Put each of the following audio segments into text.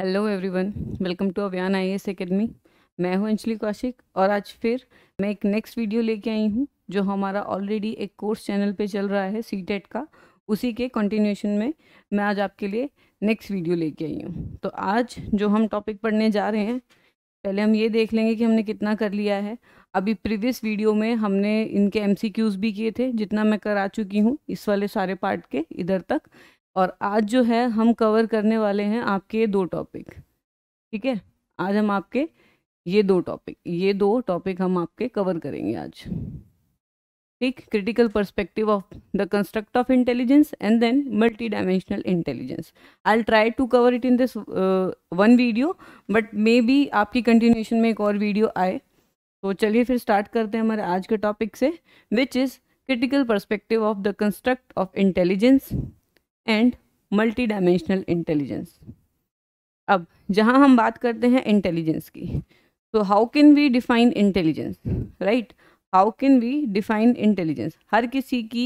Hello everyone welcome to अभियान I S academy मैं हूं अंजलि कौशिक और आज फिर मैं एक नेक्स्ट वीडियो लेके आई हूं जो हमारा ऑलरेडी एक कोर्स चैनल पे चल रहा है सी टेट e का उसी के कंटिन्यूशन में मैं आज आपके लिए नेक्स्ट वीडियो लेके आई हूं तो आज जो हम टॉपिक पढ़ने जा रहे हैं पहले हम ये देख लेंगे कि हमने कितना कर लिया है अभी प्रीवियस वीडियो में हमने इनके एम भी किए थे जितना मैं करा चुकी हूँ इस वाले सारे पार्ट के इधर तक और आज जो है हम कवर करने वाले हैं आपके दो टॉपिक ठीक है आज हम आपके ये दो टॉपिक ये दो टॉपिक हम आपके कवर करेंगे आज ठीक critical perspective of the construct of intelligence and then multi dimensional intelligence I try to cover it in this one video but maybe आपकी कंटिन्यूशन में एक और वीडियो आए तो चलिए फिर स्टार्ट करते हैं हमारे आज के टॉपिक से which is critical perspective of the construct of intelligence and multi dimensional intelligence अब जहां हम बात करते हैं इंटेलिजेंस की तो how can we define intelligence right how can we define intelligence हर किसी की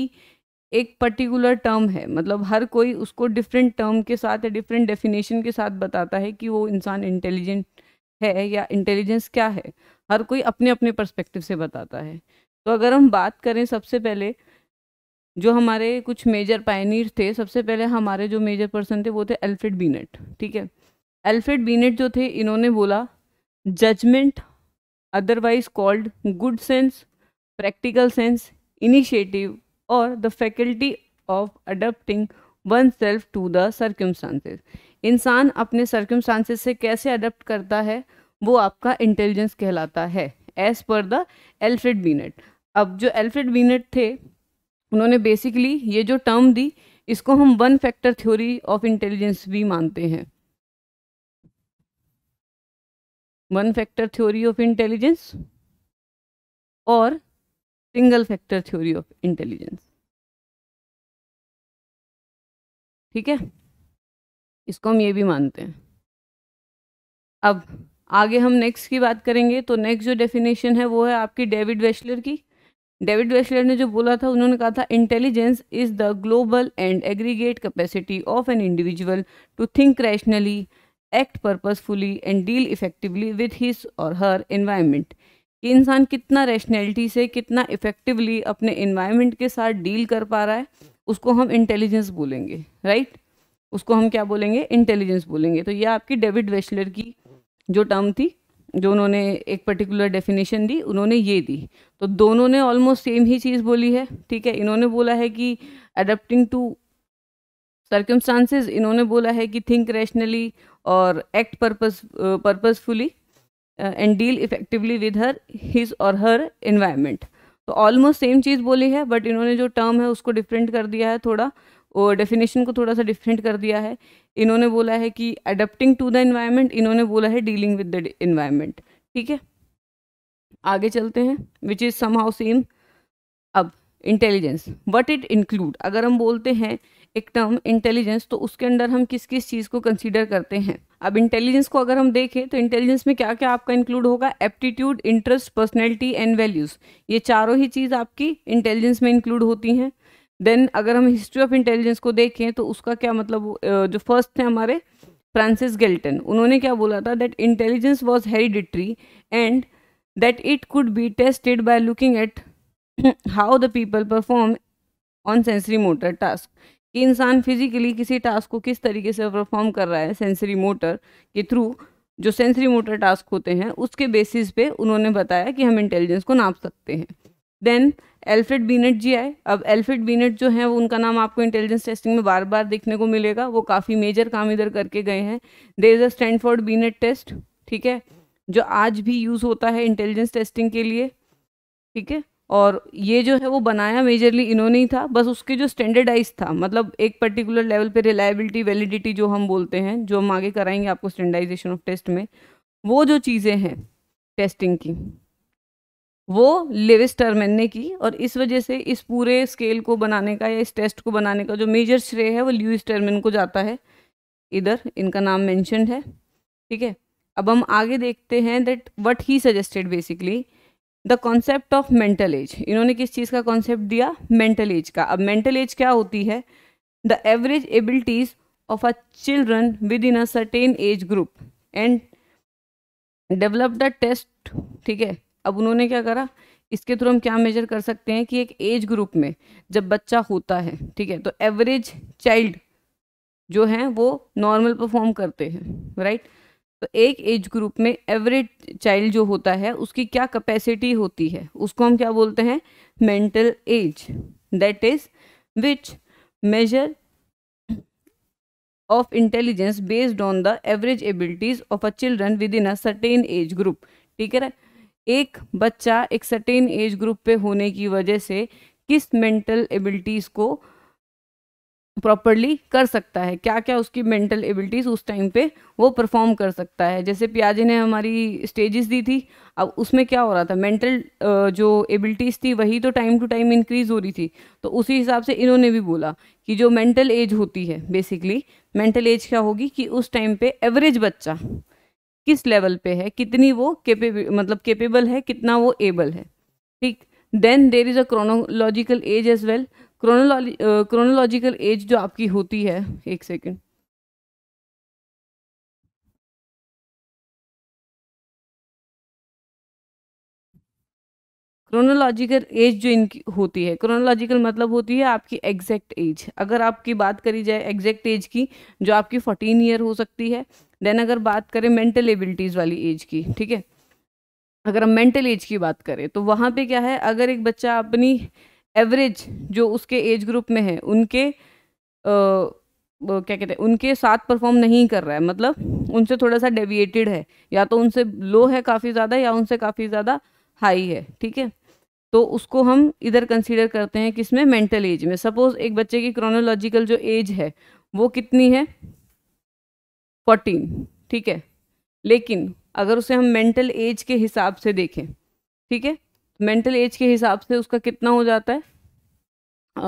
एक पर्टिकुलर टर्म है मतलब हर कोई उसको डिफरेंट टर्म के साथ या डिफरेंट डेफिनेशन के साथ बताता है कि वो इंसान इंटेलिजेंट है या इंटेलिजेंस क्या है हर कोई अपने अपने पर्सपेक्टिव से बताता है तो अगर हम बात करें सबसे पहले जो हमारे कुछ मेजर पायनियर थे सबसे पहले हमारे जो मेजर पर्सन थे वो थे एल्फ्रेड बीनेट ठीक है एल्फ्रेड बीनेट जो थे इन्होंने बोला judgement otherwise called good sense practical sense initiative और the faculty of adapting oneself to the circumstances इंसान अपने सर्कमस्टांसेस से कैसे अडप्ट करता है वो आपका इंटेलिजेंस कहलाता है एज पर द एल्फ्रेड बीनेट अब जो एल्फ्रेड बीनेट थे उन्होंने बेसिकली ये जो टर्म दी इसको हम one factor theory of intelligence भी मानते हैं one factor theory of intelligence और single factor theory of intelligence ठीक है इसको हम ये भी मानते हैं अब आगे हम नेक्स्ट की बात करेंगे तो नेक्स्ट जो डेफिनेशन है वो है आपकी डेविड वेस्लर की डेविड वेस्लर ने जो बोला था उन्होंने कहा था intelligence is the global and aggregate capacity of an individual to think rationally act purposefully and deal effectively with his or her environment कि इंसान कितना रैशनैलिटी से कितना इफेक्टिवली अपने इन्वायरमेंट के साथ डील कर पा रहा है उसको हम इंटेलिजेंस बोलेंगे राइट उसको हम क्या बोलेंगे इंटेलिजेंस बोलेंगे तो ये आपकी डेविड वेस्लर की जो टर्म थी जो उन्होंने एक पर्टिकुलर डेफिनेशन दी उन्होंने ये दी तो दोनों ने ऑलमोस्ट सेम ही चीज़ बोली है ठीक है इन्होंने बोला है कि अडेप्टिंग टू सर्कमस्टांसिस इन्होंने बोला है कि थिंक रैशनली और act purpose purposefully and deal effectively with her his or her environment तो ऑलमोस्ट सेम चीज़ बोली है बट इन्होंने जो टर्म है उसको डिफरेंट कर दिया है थोड़ा और डेफिनेशन को थोड़ा सा डिफरेंट कर दिया है इन्होंने बोला है कि अडेप्टिंग टू द इन्वायरमेंट इन्होंने बोला है डीलिंग विद द इन्वायरमेंट ठीक है आगे चलते हैं which is somehow same अब इंटेलिजेंस वट इट इंक्लूड अगर हम बोलते हैं एक टर्म इंटेलिजेंस तो उसके अंदर हम किस किस चीज़ को कंसीडर करते हैं अब इंटेलिजेंस को अगर हम देखें तो इंटेलिजेंस में क्या क्या आपका इंक्लूड होगा aptitude interest personality and values ये चारों ही चीज़ आपकी इंटेलिजेंस में इंक्लूड होती हैं देन अगर हम हिस्ट्री ऑफ इंटेलिजेंस को देखें तो उसका क्या मतलब जो फर्स्ट थे हमारे फ्रांसिस गेल्टन उन्होंने क्या बोला था that intelligence was hereditary and that it could be tested by looking at how the people perform on sensory motor task कि इंसान फिजिकली किसी टास्क को किस तरीके से परफॉर्म कर रहा है सेंसरी मोटर के थ्रू जो सेंसरी मोटर टास्क होते हैं उसके बेसिस पे उन्होंने बताया कि हम इंटेलिजेंस को नाप सकते हैं देन एल्फ्रेड बीनेट जी आए अब एल्फ्रेड बीनेट जो हैं वो उनका नाम आपको इंटेलिजेंस टेस्टिंग में बार बार देखने को मिलेगा वो काफ़ी मेजर काम इधर करके गए हैं they is a Stanford Binet test ठीक है जो आज भी यूज़ होता है इंटेलिजेंस टेस्टिंग के लिए ठीक है और ये जो है वो बनाया मेजरली इन्होंने ही था बस उसके जो स्टैंडर्डाइज था मतलब एक पर्टिकुलर लेवल पे रिलायबिलिटी वैलिडिटी जो हम बोलते हैं जो हम आगे कराएंगे आपको स्टैंडर्डाइजेशन ऑफ टेस्ट में वो जो चीज़ें हैं टेस्टिंग की वो लेविस टर्मेन ने की और इस वजह से इस पूरे स्केल को बनाने का या इस टेस्ट को बनाने का जो मेजर श्रेय है वो ल्यूस टर्मेन को जाता है इधर इनका नाम मैंशनड है ठीक है अब हम आगे देखते हैं that what he suggested basically the concept of mental age इन्होंने किस चीज़ का कॉन्सेप्ट दिया मेंटल एज का अब मेंटल एज क्या होती है the average abilities of a children within a certain age group and develop the test ठीक है अब उन्होंने क्या करा इसके थ्रू हम क्या मेजर कर सकते हैं कि एक एज ग्रुप में जब बच्चा होता है ठीक है तो एवरेज चाइल्ड जो है वो नॉर्मल परफॉर्म करते हैं राइट तो एक एज ग्रुप में एवरेज चाइल्ड जो होता है उसकी क्या कैपेसिटी होती है उसको हम क्या बोलते हैं mental age that is which measure of intelligence based on the average abilities of a children within a certain age group ठीक है एक बच्चा एक सर्टेन एज ग्रुप पे होने की वजह से किस मेंटल एबिलिटीज़ को प्रॉपरली कर सकता है क्या क्या उसकी मेंटल एबिलिटीज़ उस टाइम पे वो परफॉर्म कर सकता है जैसे पियाजी ने हमारी स्टेजेस दी थी अब उसमें क्या हो रहा था मेंटल जो एबिलिटीज़ थी वही तो टाइम टू टाइम इंक्रीज़ हो रही थी तो उसी हिसाब से इन्होंने भी बोला कि जो मेंटल एज होती है बेसिकली मेंटल एज क्या होगी कि उस टाइम पे एवरेज बच्चा किस लेवल पे है कितनी वो केपेब मतलब केपेबल है कितना वो एबल है ठीक then there is a chronological age age well chronology chronological age जो आपकी होती है एक सेकेंड क्रोनोलॉजिकल एज जो इनकी होती है क्रोनोलॉजिकल मतलब होती है आपकी एग्जैक्ट एज अगर आपकी बात करी जाए एग्जैक्ट एज की जो आपकी फोर्टीन ईयर हो सकती है देन अगर बात करें मेंटल एबिलिटीज़ वाली एज की ठीक है अगर हम मेंटल एज की बात करें तो वहाँ पे क्या है अगर एक बच्चा अपनी एवरेज जो उसके एज ग्रुप में है उनके आ, क्या कहते हैं उनके साथ परफॉर्म नहीं कर रहा है मतलब उनसे थोड़ा सा डेविएटेड है या तो उनसे लो है काफ़ी ज़्यादा या उनसे काफ़ी ज़्यादा हाई है ठीक है तो उसको हम इधर कंसीडर करते हैं इसमें मेंटल एज में सपोज एक बच्चे की क्रोनोलॉजिकल जो एज है वो कितनी है फोर्टीन ठीक है लेकिन अगर उसे हम मेंटल एज के हिसाब से देखें ठीक है मेंटल एज के हिसाब से उसका कितना हो जाता है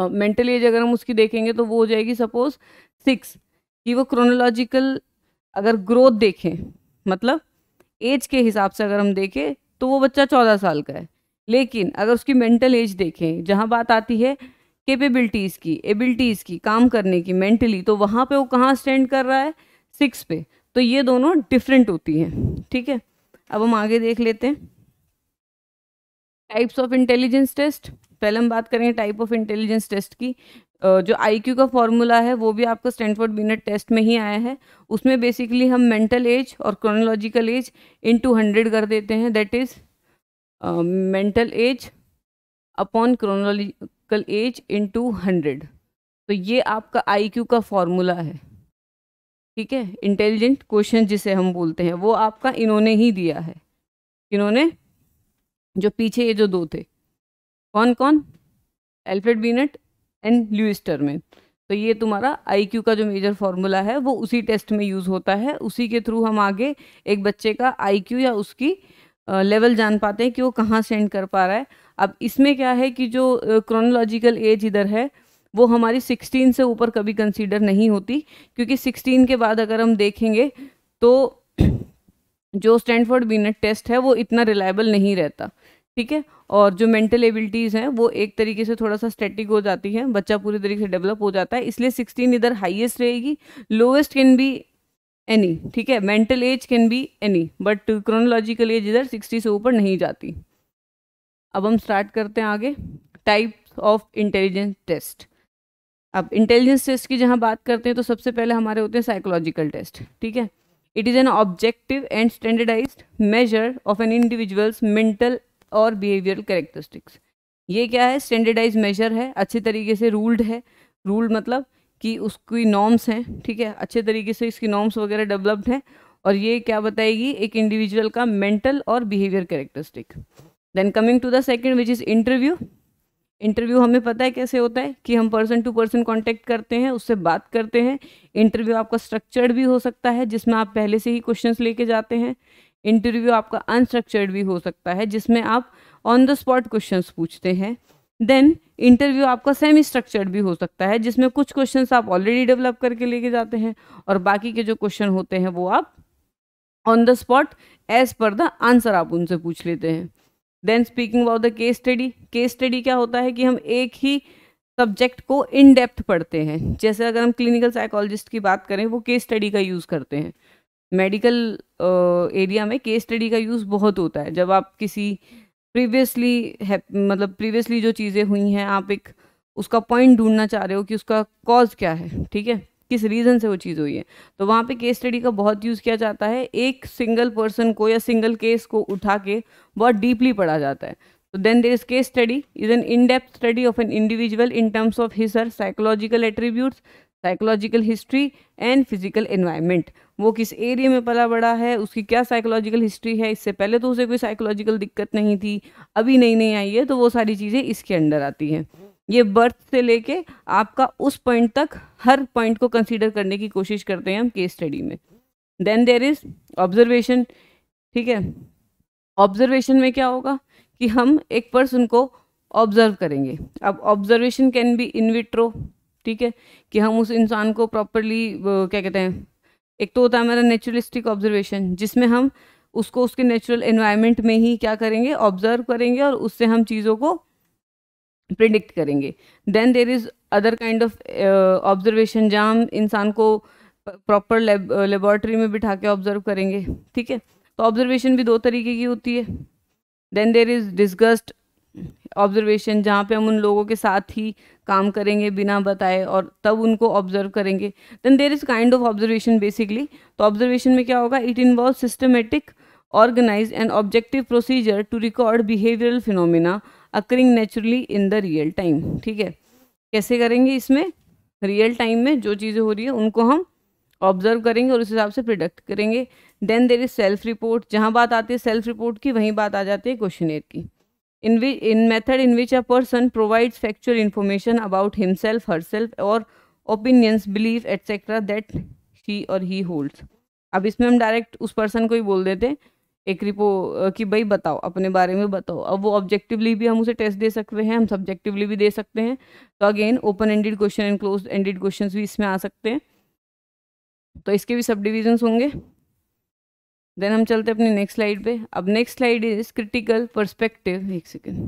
मेंटल uh, एज अगर हम उसकी देखेंगे तो वो हो जाएगी सपोज सिक्स कि वो क्रोनोलॉजिकल अगर ग्रोथ देखें मतलब एज के हिसाब से अगर हम देखें तो वो बच्चा चौदह साल का है लेकिन अगर उसकी मेंटल एज देखें जहाँ बात आती है केपेबिलिटीज़ की एबिलिटीज़ की काम करने की मेंटली तो वहाँ पे वो कहाँ स्टैंड कर रहा है सिक्स पे तो ये दोनों डिफरेंट होती हैं ठीक है अब हम आगे देख लेते हैं टाइप्स ऑफ इंटेलिजेंस टेस्ट पहले हम बात करेंगे टाइप ऑफ इंटेलिजेंस टेस्ट की जो आईक्यू का फॉर्मूला है वो भी आपका स्टैंडफोर्ड बीनट टेस्ट में ही आया है उसमें बेसिकली हम मेंटल एज और chronological age into hundred कर देते हैं that is mental age upon chronological age into hundred तो ये आपका आईक्यू का फॉर्मूला है ठीक है इंटेलिजेंट क्वेश्चन जिसे हम बोलते हैं वो आपका इन्होंने ही दिया है इन्होंने जो पीछे ये जो दो थे कौन कौन Alfred Binet and Lewis Terman तो ये तुम्हारा आईक्यू का जो मेजर फॉर्मूला है वो उसी टेस्ट में यूज़ होता है उसी के थ्रू हम आगे एक बच्चे का आईक्यू या उसकी लेवल जान पाते हैं कि वो कहाँ सेंड कर पा रहा है अब इसमें क्या है कि जो क्रोनोलॉजिकल एज इधर है वो हमारी सिक्सटीन से ऊपर कभी कंसीडर नहीं होती क्योंकि सिक्सटीन के बाद अगर हम देखेंगे तो जो स्टैंडफोर्ड बीनट टेस्ट है वो इतना रिलायबल नहीं रहता ठीक है और जो मेंटल एबिलिटीज़ हैं वो एक तरीके से थोड़ा सा स्टैटिक हो जाती है बच्चा पूरी तरीके से डेवलप हो जाता है इसलिए सिक्सटीन इधर हाईएस्ट रहेगी लोएस्ट कैन बी एनी ठीक है mental age can be any but chronological age इधर सिक्सटी से ऊपर नहीं जाती अब हम स्टार्ट करते हैं आगे टाइप ऑफ इंटेलिजेंस टेस्ट अब इंटेलिजेंस टेस्ट की जहाँ बात करते हैं तो सबसे पहले हमारे होते हैं साइकोलॉजिकल टेस्ट ठीक है it is an objective and standardise measure of an individual's mental और बिहेवियरल कैरेक्टरिस्टिक्स ये क्या है स्टैंडर्डाइज मेजर है अच्छे तरीके से रूल्ड है रूल्ड मतलब कि उसकी नॉर्म्स हैं ठीक है अच्छे तरीके से इसकी नॉर्म्स वगैरह डेवलप्ड हैं और ये क्या बताएगी एक इंडिविजुअल का मेंटल और behaviour characteristic then coming to the second which is interview interview हमें पता है कैसे होता है कि हम पर्सन टू पर्सन कांटेक्ट करते हैं उससे बात करते हैं इंटरव्यू आपका स्ट्रक्चर्ड भी हो सकता है जिसमें आप पहले से ही क्वेश्चंस लेके जाते हैं इंटरव्यू आपका अनस्ट्रक्चर्ड भी हो सकता है जिसमें आप ऑन द स्पॉट क्वेश्चंस पूछते हैं देन इंटरव्यू आपका सेमी स्ट्रक्चर्ड भी हो सकता है जिसमें कुछ क्वेश्चंस आप ऑलरेडी डेवलप करके लेके जाते हैं और बाकी के जो क्वेश्चन होते हैं वो आप on the spot as per the answer आप उनसे पूछ लेते हैं then speaking about the case study case study क्या होता है कि हम एक ही सब्जेक्ट को इन डेप्थ पढ़ते हैं जैसे अगर हम क्लिनिकल साइकोलॉजिस्ट की बात करें वो केस स्टडी का यूज़ करते हैं मेडिकल एरिया में केस स्टडी का यूज़ बहुत होता है जब आप किसी प्रीवियसली है मतलब प्रीवियसली जो चीज़ें हुई हैं आप एक उसका पॉइंट ढूंढना चाह रहे हो कि उसका कॉज क्या है ठीक है किस रीज़न से वो चीज़ हुई है तो वहाँ पे केस स्टडी का बहुत यूज़ किया जाता है एक सिंगल पर्सन को या सिंगल केस को उठा के बहुत डीपली पढ़ा जाता है तो then there is case study is an in depth study of an individual in terms of his or psychological attributes psychological history and physical environment वो किस एरिया में पला बड़ा है उसकी क्या साइकोलॉजिकल हिस्ट्री है इससे पहले तो उसे कोई साइकोलॉजिकल दिक्कत नहीं थी अभी नई नई आई है तो वो सारी चीज़ें इसके अंडर आती हैं ये बर्थ से लेके आपका उस पॉइंट तक हर पॉइंट को कंसीडर करने की कोशिश करते हैं हम केस स्टडी में देन देर इज़ ऑब्जर्वेशन ठीक है ऑब्जर्वेशन में क्या होगा कि हम एक पर्सन को ऑब्जर्व करेंगे अब observation can be in vitro ठीक है कि हम उस इंसान को प्रॉपरली क्या कहते हैं एक तो होता है हमारा नेचुरलिस्टिक ऑब्जर्वेशन जिसमें हम उसको उसके नेचुरल एनवायरनमेंट में ही क्या करेंगे ऑब्जर्व करेंगे और उससे हम चीज़ों को प्रिडिक्ट करेंगे then there is other kind of observation जहाँ हम इंसान को प्रॉपर लेबॉर्ट्री uh, में बिठा के ऑब्जर्व करेंगे ठीक है तो ऑब्जर्वेशन भी दो तरीके की होती है then there is disguised observation जहाँ पे हम उन लोगों के साथ ही काम करेंगे बिना बताए और तब उनको ऑब्जर्व करेंगे then there is kind of observation basically तो ऑब्जर्वेशन में क्या होगा it involve systematic organise and objective procedure to record behavioural phenomena occurring naturally in the real time ठीक है कैसे करेंगे इसमें रियल टाइम में जो चीज़ें हो रही है उनको हम ऑब्जर्व करेंगे और उस हिसाब से प्रोडक्ट करेंगे then there is self report जहाँ बात आती है सेल्फ रिपोर्ट की वहीं बात आ जाती है क्वेश्चन की in which in method in which a person provides factual information about himself herself और opinions believe etcetera that he और ही होल्ड्स अब इसमें हम डायरेक्ट उस पर्सन को ही बोल देते एक रिपो कि भाई बताओ अपने बारे में बताओ अब वो ऑब्जेक्टिवली भी हम उसे टेस्ट दे सकते हैं हम सब्जेक्टिवली भी दे सकते हैं तो again open ended question and close ended question भी इसमें आ सकते हैं तो इसके भी सब डिविजन्स होंगे देन हम चलते हैं अपनी नेक्स्ट स्लाइड पे अब next slide is critical perspective एक second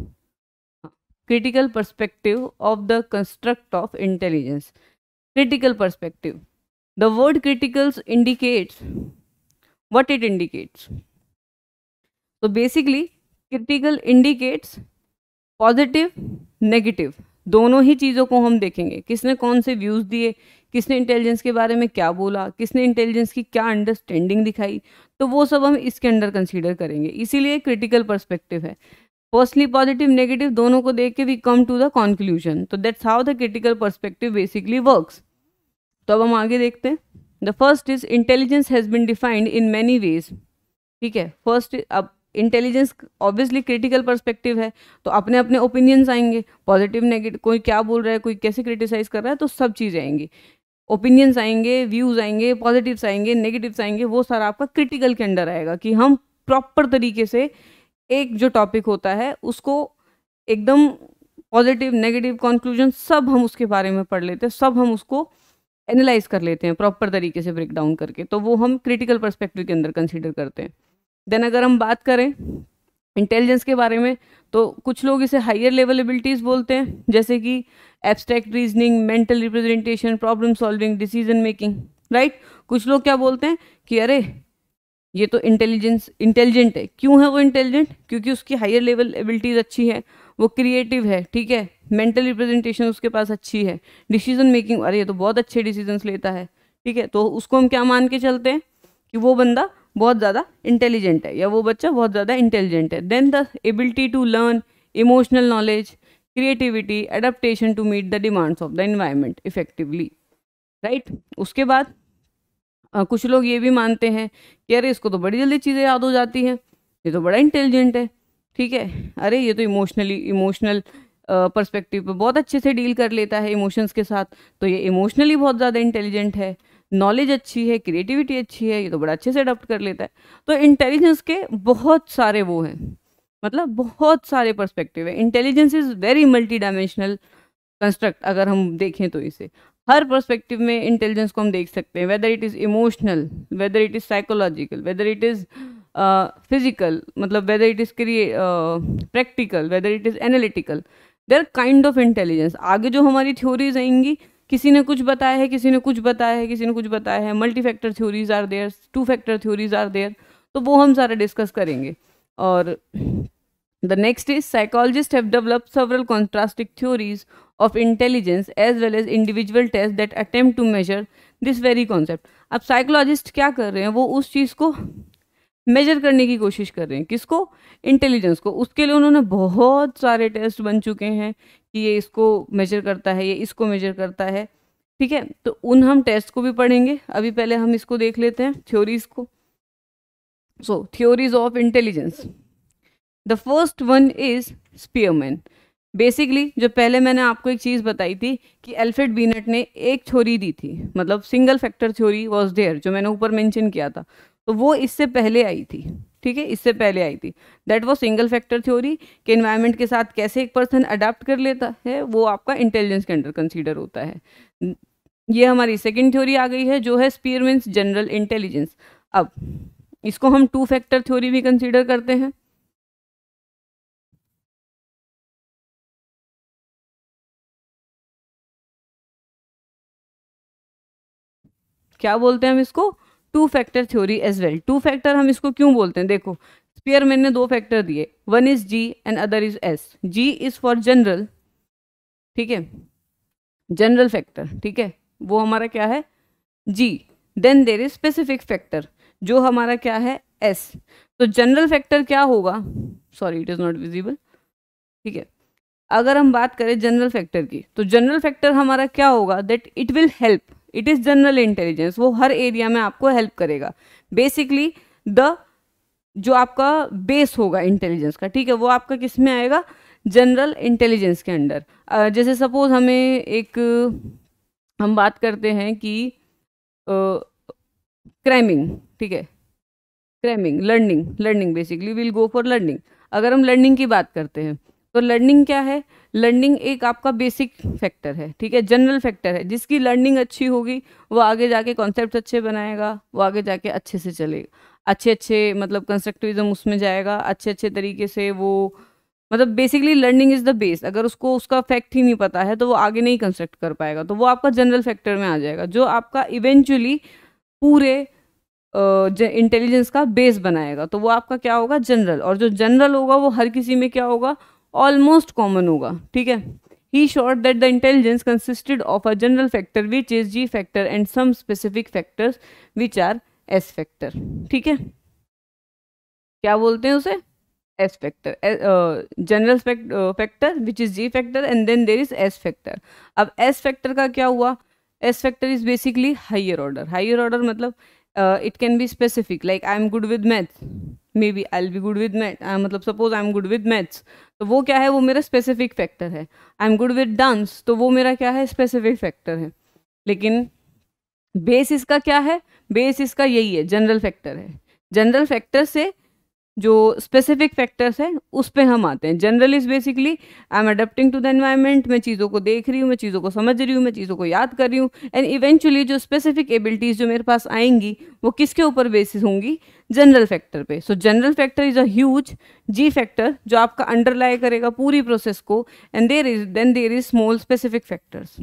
critical perspective of the construct of intelligence critical perspective the word criticals indicates what it indicates तो basically critical indicates positive negative दोनों ही चीज़ों को हम देखेंगे किसने कौन से व्यूज़ दिए किसने इंटेलिजेंस के बारे में क्या बोला किसने इंटेलिजेंस की क्या अंडरस्टैंडिंग दिखाई तो वो सब हम इसके अंडर कंसीडर करेंगे इसीलिए क्रिटिकल परस्पेक्टिव है फर्स्टली पॉजिटिव नेगेटिव दोनों को देख के we come to the conclusion तो that's how the critical perspective basically works तो अब हम आगे देखते हैं the first is intelligence has been defined in many ways ठीक है फर्स्ट अब इंटेलिजेंस ऑब्वियसली क्रिटिकल पर्सपेक्टिव है तो अपने अपने ओपिनियंस आएंगे पॉजिटिव नेगेटिव कोई क्या बोल रहा है कोई कैसे क्रिटिसाइज कर रहा है तो सब चीज़ें आएंगी ओपिनियंस आएंगे व्यूज़ आएंगे पॉजिटिव्स आएंगे नेगेटिव्स आएंगे वो सारा आपका क्रिटिकल के अंडर आएगा कि हम प्रॉपर तरीके से एक जो टॉपिक होता है उसको एकदम पॉजिटिव नेगेटिव कंक्लूजन सब हम उसके बारे में पढ़ लेते हैं सब हम उसको एनालाइज कर लेते हैं प्रॉपर तरीके से ब्रेक डाउन करके तो वो हम क्रिटिकल परस्पेक्टिव के अंदर कंसिडर करते हैं देन अगर हम बात करें इंटेलिजेंस के बारे में तो कुछ लोग इसे हायर लेवल एबिलिटीज़ बोलते हैं जैसे कि abstract reasoning mental representation problem solving decision making right कुछ लोग क्या बोलते हैं कि अरे ये तो इंटेलिजेंस इंटेलिजेंट है क्यों है वो इंटेलिजेंट क्योंकि उसकी हायर लेवल एबिलिटीज़ अच्छी है वो क्रिएटिव है ठीक है मेंटल रिप्रेजेंटेशन उसके पास अच्छी है डिसीजन मेकिंग अरे ये तो बहुत अच्छे डिसीजंस लेता है ठीक है तो उसको हम क्या मान के चलते हैं कि वो बंदा बहुत ज़्यादा इंटेलिजेंट है या वो बच्चा बहुत ज़्यादा इंटेलिजेंट है then the ability to learn emotional knowledge creativity adaptation to meet the demands of the environment effectively right उसके बाद आ, कुछ लोग ये भी मानते हैं कि अरे इसको तो बड़ी जल्दी चीज़ें याद हो जाती हैं ये तो बड़ा इंटेलिजेंट है ठीक है अरे ये तो इमोशनली इमोशनल पर्सपेक्टिव पे बहुत अच्छे से डील कर लेता है इमोशंस के साथ तो ये इमोशनली बहुत ज़्यादा इंटेलिजेंट है नॉलेज अच्छी है क्रिएटिविटी अच्छी है ये तो बड़ा अच्छे से अडोप्ट कर लेता है तो इंटेलिजेंस के बहुत सारे वो हैं मतलब बहुत सारे पर्सपेक्टिव है intelligence is very multi dimensional construct अगर हम देखें तो इसे हर पर्सपेक्टिव में इंटेलिजेंस को हम देख सकते हैं whether it is emotional whether it is psychological whether it is physical मतलब वेदर इट इज़ क्रिए practical whether it is analytical there kind of intelligence आगे जो हमारी थ्योरीज आएंगी किसी ने कुछ बताया है किसी ने कुछ बताया है किसी ने कुछ बताया है multi factor theories are there two factor theories are there तो वो हम सारा डिस्कस करेंगे और the next is psychologist have develop several contrasting theories of intelligence as well as individual test that attempt to measure this very concept अब psychologist क्या कर रहे हैं वो उस चीज़ को मेजर करने की कोशिश कर रहे हैं किसको इंटेलिजेंस को उसके लिए उन्होंने बहुत सारे टेस्ट बन चुके हैं कि ये इसको मेजर करता है ये इसको मेजर करता है ठीक है तो उन हम टेस्ट को भी पढ़ेंगे अभी पहले हम इसको देख लेते हैं थ्योरीज को so theories of intelligence the first one is Spearman basically जो पहले मैंने आपको एक चीज़ बताई थी कि एल्फ्रेड बीनट ने एक थ्योरी दी थी मतलब single factor theory was there जो मैंने ऊपर मेंशन किया था तो वो इससे पहले आई थी ठीक है इससे पहले आई थी दैट वो सिंगल फैक्टर थ्योरी कि इन्वायरमेंट के साथ कैसे एक पर्सन अडाप्ट कर लेता है वो आपका इंटेलिजेंस के अंडर कंसिडर होता है ये हमारी सेकेंड थ्योरी आ गई है जो है स्पीयरमेंस जनरल इंटेलिजेंस अब इसको हम टू फैक्टर थ्योरी भी कंसिडर करते हैं क्या बोलते हैं हम इसको two factor theory as well two factor हम इसको क्यों बोलते हैं देखो स्पीयरमैन ने दो फैक्टर दिए one is G and other is S G is for general ठीक है जनरल फैक्टर ठीक है वो हमारा क्या है G then there is specific factor जो हमारा क्या है एस तो जनरल फैक्टर क्या होगा sorry it is not visible ठीक है अगर हम बात करें जनरल फैक्टर की तो जनरल फैक्टर हमारा क्या होगा that it will help it is general intelligence वो हर एरिया में आपको हेल्प करेगा बेसिकली द जो आपका बेस होगा इंटेलिजेंस का ठीक है वो आपका किस में आएगा जनरल इंटेलिजेंस के अंडर जैसे सपोज हमें एक हम बात करते हैं कि क्रैमिंग ठीक है cramming learning learning basically will go for learning अगर हम लर्निंग की बात करते हैं तो लर्निंग क्या है लर्निंग एक आपका बेसिक फैक्टर है ठीक है जनरल फैक्टर है जिसकी लर्निंग अच्छी होगी वो आगे जाके कॉन्सेप्ट अच्छे बनाएगा वो आगे जाके अच्छे से चलेगा अच्छे अच्छे मतलब कंस्ट्रक्टिविज्म उसमें जाएगा अच्छे अच्छे तरीके से वो मतलब basically learning is the base अगर उसको उसका फैक्ट ही नहीं पता है तो वो आगे नहीं कंस्ट्रक्ट कर पाएगा तो वो आपका जनरल फैक्टर में आ जाएगा जो आपका इवेंचुअली पूरे इंटेलिजेंस uh, का बेस बनाएगा तो वो आपका क्या होगा जनरल और जो जनरल होगा वो हर किसी में क्या होगा ऑलमोस्ट कॉमन होगा ठीक है he sought that the intelligence consisted of a general factor which is ji factor and some specific factors which are S factor ठीक है क्या बोलते हैं उसे S factor general factor which is ji factor and then there is S factor अब S factor का क्या हुआ S factor is basically higher order higher order मतलब it can be specific like I am good with math maybe I be good with math मतलब suppose I am good with maths तो वो क्या है वो मेरा specific factor है I am good with dance तो वो मेरा क्या है स्पेसिफिक फैक्टर है लेकिन बेस इसका क्या है बेस इसका यही है जनरल फैक्टर है जनरल फैक्टर से जो स्पेसिफिक फैक्टर्स हैं उस पर हम आते हैं general is basically I am adapting to the environment मैं चीज़ों को देख रही हूँ मैं चीज़ों को समझ रही हूँ मैं चीज़ों को याद कर रही हूँ एंड इवेंचुअली जो स्पेसिफिक एबिलिटीज़ जो मेरे पास आएंगी वो किसके ऊपर बेसिस होंगी जनरल फैक्टर पे so general factor is as G factor जो आपका अंडरलाई करेगा पूरी प्रोसेस को and there is then there is small specific factors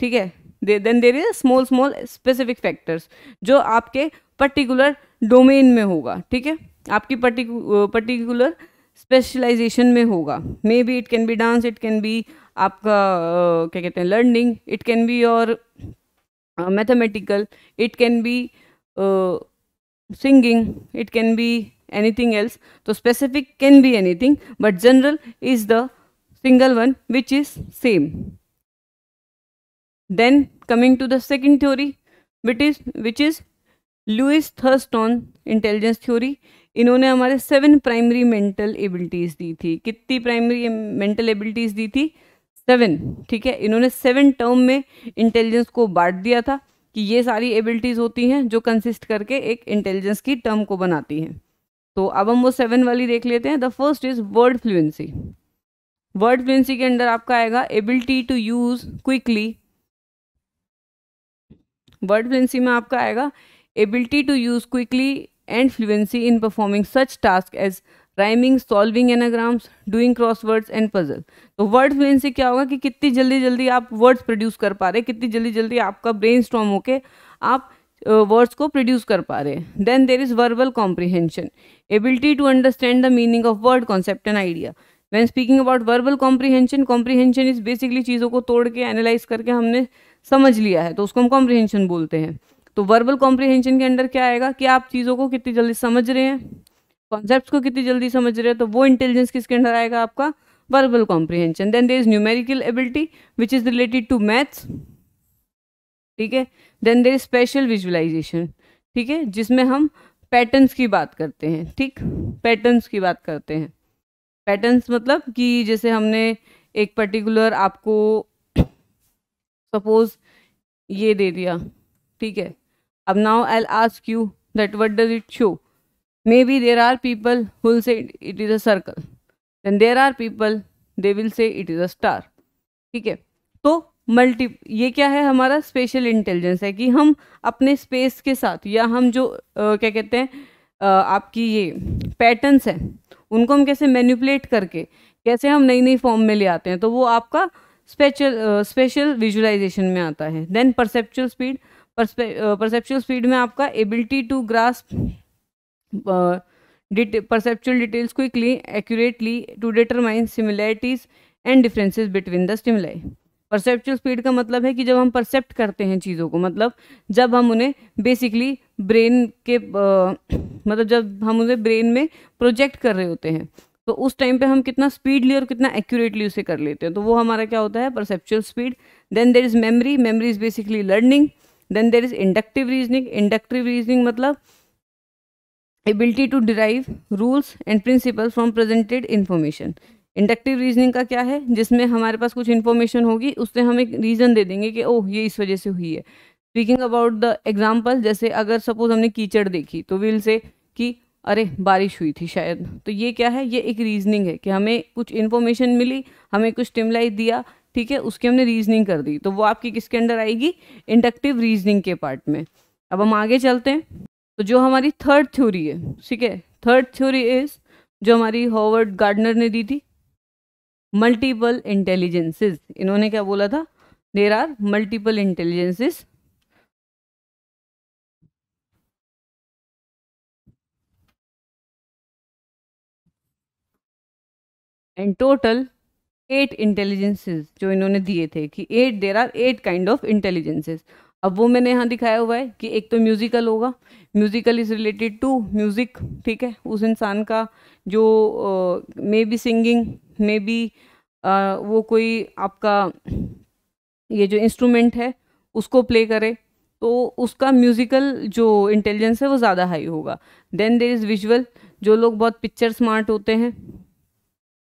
ठीक है then there is small small specific factors जो आपके पर्टिकुलर डोमेन में होगा ठीक है आपकी पर्टिकुलर स्पेशलाइजेशन में होगा maybe it can be dance it can be आपका क्या कहते हैं लर्निंग इट कैन बी और mathematical it can be singing it can be anything else तो specific can be anything but general is the single one which is same then coming to the second theory which is which is Louis Thurstone intelligence theory इन्होंने हमारे seven primary mental abilities दी थी कितनी primary mental abilities दी थी seven ठीक है इन्होंने सेवन टर्म में इंटेलिजेंस को बांट दिया था कि ये सारी एबिलिटीज़ होती हैं जो कंसिस्ट करके एक इंटेलिजेंस की टर्म को बनाती हैं तो अब हम वो सेवन वाली देख लेते हैं the first is word fluency word fluency के अंदर आपका आएगा ability to use quickly word fluency में आपका आएगा ability to use quickly and fluency in performing such tasks as rhyming solving anagrams doing words and puzzle तो word fluency क्या होगा कि कितनी जल्दी जल्दी आप वर्ड्स प्रोड्यूस कर पा रहे कितनी जल्दी जल्दी आपका ब्रेन स्ट्रॉम होकर आप वर्ड्स को प्रोड्यूस कर पा रहे हैं then there is verbal comprehension ability to understand the meaning of word concept and idea when speaking about verbal comprehension comprehension is basically चीज़ों को तोड़ के एनालाइज करके हमने समझ लिया है तो उसको हम कॉम्प्रीहेंशन बोलते हैं तो वर्बल कॉम्प्रिहेंशन के अंडर क्या आएगा कि आप चीज़ों को कितनी जल्दी समझ रहे हैं कॉन्सेप्ट को कितनी जल्दी समझ रहे हैं तो वो इंटेलिजेंस किसके अंडर आएगा आपका verbal comprehension then there is numerical ability which is related to maths ठीक है then there is spatial visualisation ठीक है जिसमें हम पैटर्न्स की बात करते हैं ठीक पैटर्न की बात करते हैं पैटर्न मतलब कि जैसे हमने एक पर्टिकुलर आपको सपोज ये दे दिया ठीक है अब now I ask you that what does it show maybe there are people who'll say it is a circle then there are people they will say it is a star ठीक है तो multi ये क्या है हमारा special intelligence है कि हम अपने स्पेस के साथ या हम जो आ, क्या कहते हैं आपकी ये पैटर्न्स हैं उनको हम कैसे मैनिपुलेट करके कैसे हम नई नई फॉर्म में ले आते हैं तो वो आपका स्पेशल स्पेशल विजुलाइजेशन में आता है then perceptual speed perceptual speed में आपका ability to grasp perceptual details quickly accurately to determine similarities and differences between the stimuli perceptual speed का मतलब है कि जब हम परसेप्ट करते हैं चीज़ों को मतलब जब हम उन्हें बेसिकली ब्रेन के uh, मतलब जब हम उन्हें ब्रेन में प्रोजेक्ट कर रहे होते हैं तो उस टाइम पे हम कितना स्पीडली और कितना एक्यूरेटली उसे कर लेते हैं तो वो हमारा क्या होता है perceptual speed then there is memory memory is basically learning then there is inductive reasoning inductive reasoning मतलब ability to derive rules and principle from presented information inductive reasoning का क्या है जिसमें हमारे पास कुछ इन्फॉर्मेशन होगी उससे हम एक रीज़न दे देंगे कि ओह ये इस वजह से हुई है स्पीकिंग अबाउट द एग्जाम्पल जैसे अगर सपोज हमने कीचड़ देखी तो विल से कि अरे बारिश हुई थी शायद तो ये क्या है ये एक रीजनिंग है कि हमें कुछ इन्फॉर्मेशन मिली हमें कुछ टिमलाई दिया ठीक है उसकी हमने रीजनिंग कर दी तो वो आपकी किसके अंडर आएगी इंडक्टिव रीजनिंग के पार्ट में अब हम आगे चलते हैं तो जो हमारी थर्ड थ्योरी है ठीक है थर्ड थ्योरी इज जो हमारी हॉवर्ड गार्डनर ने दी थी मल्टीपल इंटेलिजेंसेस इन्होंने क्या बोला था there are multiple intelligences and total eight intelligences जो इन्होंने दिए थे कि eight there are eight kind of intelligences अब वो मैंने यहाँ दिखाया हुआ है कि एक तो म्यूज़िकल होगा musical is related to music ठीक है उस इंसान का जो maybe singing maybe वो कोई आपका ये जो इंस्ट्रूमेंट है उसको प्ले करे तो उसका म्यूज़िकल जो इंटेलिजेंस है वो ज़्यादा हाई होगा देन देर इज़ विजुअल जो लोग बहुत पिक्चर स्मार्ट होते हैं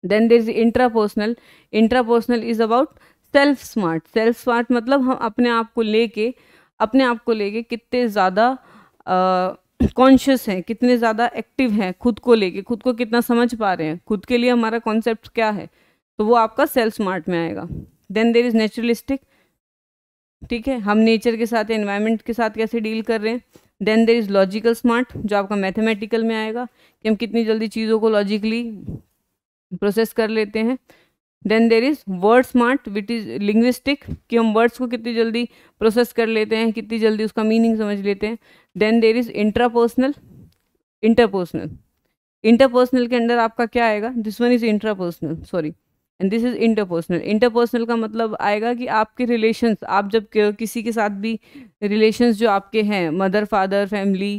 then there is intrapersonal intrapersonal is about self smart self smart मतलब हम अपने आप को लेके अपने आप को लेके कितने ज़्यादा कॉन्शियस हैं कितने ज़्यादा एक्टिव हैं खुद को लेके खुद को कितना समझ पा रहे हैं खुद के लिए हमारा कॉन्सेप्ट क्या है तो वो आपका सेल्फ स्मार्ट में आएगा देन देर इज़ नेचुरलिस्टिक ठीक है हम नेचर के साथ इन्वायरमेंट के साथ कैसे डील कर रहे हैं then there is logical smart जो आपका मैथमेटिकल में आएगा कि हम कितनी जल्दी चीज़ों को लॉजिकली प्रोसेस कर लेते हैं then there is word smart which is linguistic कि हम वर्ड्स को कितनी जल्दी प्रोसेस कर लेते हैं कितनी जल्दी उसका मीनिंग समझ लेते हैं then there is intrapersonal interpersonal interpersonal के अंदर आपका क्या आएगा this one is intrapersonal sorry and this is interpersonal interpersonal का मतलब आएगा कि आपके रिलेशंस आप जब किसी के साथ भी रिलेशंस जो आपके हैं मदर फादर फैमिली